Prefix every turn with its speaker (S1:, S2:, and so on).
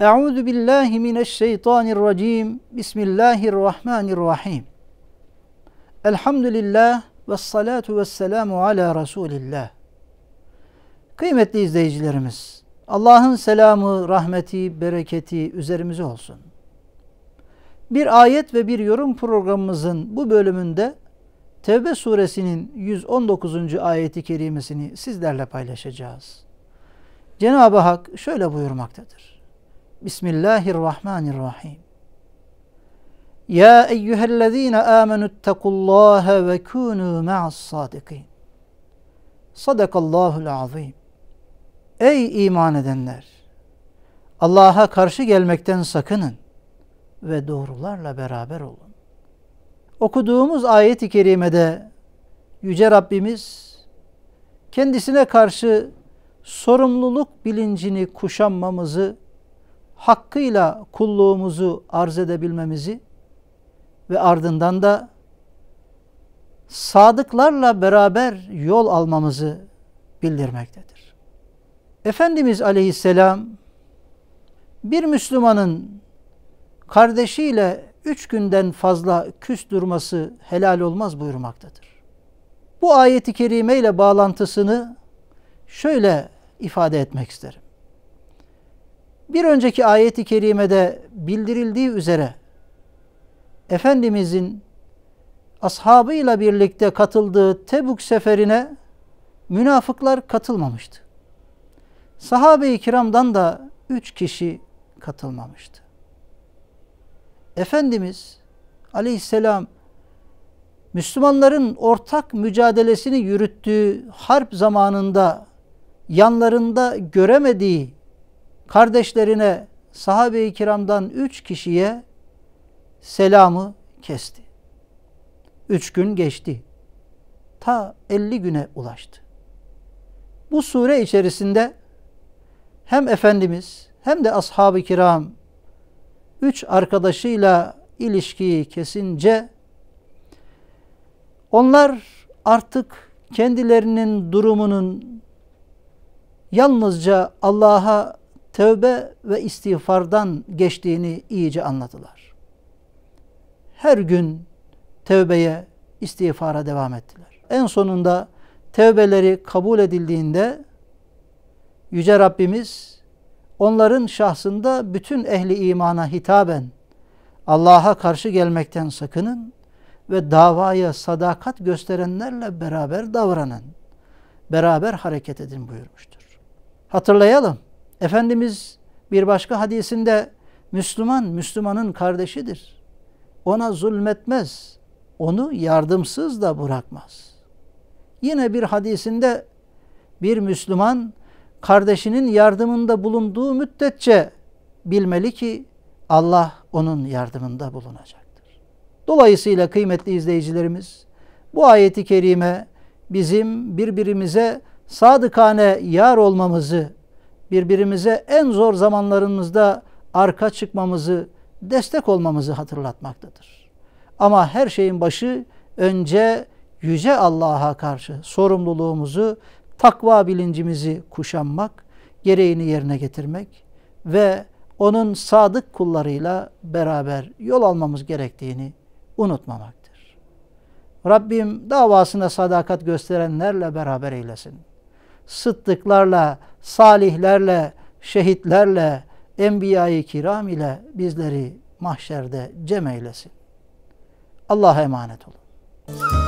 S1: Euzu billahi mineşşeytanirracim. Bismillahirrahmanirrahim. Elhamdülillah ve salatu ve selamu ala Resulillah. Kıymetli izleyicilerimiz, Allah'ın selamı, rahmeti, bereketi üzerimize olsun. Bir ayet ve bir yorum programımızın bu bölümünde Tevbe suresinin 119. ayeti kerimesini sizlerle paylaşacağız. Cenab-ı Hak şöyle buyurmaktadır. Bismillahirrahmanirrahim. Ya eyyühellezine amenüttekullâhe ve kûnû ma'as sadikin. Sadakallâhul azim. Ey iman edenler! Allah'a karşı gelmekten sakının ve doğrularla beraber olun. Okuduğumuz ayet-i kerimede Yüce Rabbimiz kendisine karşı sorumluluk bilincini kuşanmamızı hakkıyla kulluğumuzu arz edebilmemizi ve ardından da sadıklarla beraber yol almamızı bildirmektedir. Efendimiz aleyhisselam bir Müslümanın kardeşiyle üç günden fazla küs durması helal olmaz buyurmaktadır. Bu ayeti kerime ile bağlantısını şöyle ifade etmek isterim. Bir önceki ayeti kerimede bildirildiği üzere Efendimizin ashabıyla birlikte katıldığı Tebuk seferine münafıklar katılmamıştı. Sahabe-i kiramdan da üç kişi katılmamıştı. Efendimiz aleyhisselam Müslümanların ortak mücadelesini yürüttüğü harp zamanında yanlarında göremediği kardeşlerine sahabe-i kiramdan üç kişiye selamı kesti. Üç gün geçti. Ta elli güne ulaştı. Bu sure içerisinde hem Efendimiz hem de ashab-ı kiram üç arkadaşıyla ilişkiyi kesince onlar artık kendilerinin durumunun yalnızca Allah'a tövbe ve istiğfardan geçtiğini iyice anladılar. Her gün tövbeye, istiğfara devam ettiler. En sonunda tövbeleri kabul edildiğinde Yüce Rabbimiz onların şahsında bütün ehli imana hitaben Allah'a karşı gelmekten sakının ve davaya sadakat gösterenlerle beraber davranın. Beraber hareket edin buyurmuştur. Hatırlayalım. Efendimiz bir başka hadisinde Müslüman, Müslümanın kardeşidir. Ona zulmetmez. Onu yardımsız da bırakmaz. Yine bir hadisinde bir Müslüman kardeşinin yardımında bulunduğu müddetçe bilmeli ki Allah onun yardımında bulunacaktır. Dolayısıyla kıymetli izleyicilerimiz bu ayeti kerime bizim birbirimize sadıkane yar olmamızı birbirimize en zor zamanlarımızda arka çıkmamızı, destek olmamızı hatırlatmaktadır. Ama her şeyin başı önce yüce Allah'a karşı sorumluluğumuzu, takva bilincimizi kuşanmak, gereğini yerine getirmek ve onun sadık kullarıyla beraber yol almamız gerektiğini unutmamaktır. Rabbim davasına sadakat gösterenlerle beraber eylesin sıddıklarla, salihlerle, şehitlerle, enbiya-i kiram ile bizleri mahşerde cem eylesin. Allah'a emanet olun.